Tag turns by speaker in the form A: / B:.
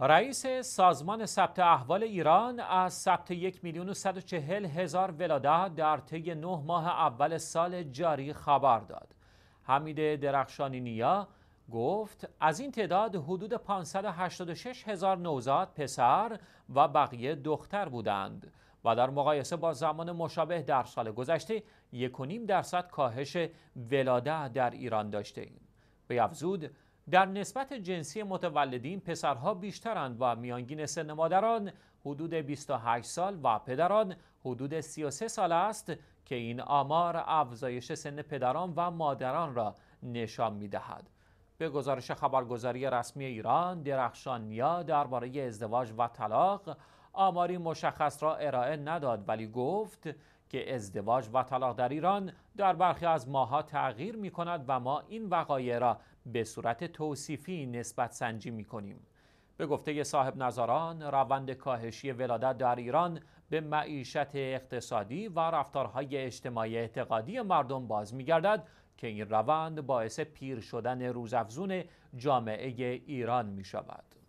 A: رئیس سازمان ثبت احوال ایران از ثبت یک میلیون و هزار ولاده در طی نه ماه اول سال جاری خبر داد. حمید درخشانی نیا گفت از این تعداد حدود 586 هزار نوزاد پسر و بقیه دختر بودند و در مقایسه با زمان مشابه در سال گذشته 1.5 درصد کاهش ولاده در ایران داشته ایم. به افزود در نسبت جنسی متولدین پسرها بیشترند و میانگین سن مادران حدود 28 سال و پدران حدود 33 سال است که این آمار افزایش سن پدران و مادران را نشان می دهد. به گزارش خبرگزاری رسمی ایران درخشان نیا درباره ازدواج و طلاق آماری مشخص را ارائه نداد ولی گفت که ازدواج و طلاق در ایران در برخی از ماها تغییر می کند و ما این وقایع را به صورت توصیفی نسبت سنجی می کنیم. به گفته صاحب نظران روند کاهشی ولادت در ایران به معیشت اقتصادی و رفتارهای اجتماعی اعتقادی مردم باز میگردد که این روند باعث پیر شدن روزافزون جامعه ایران می شود.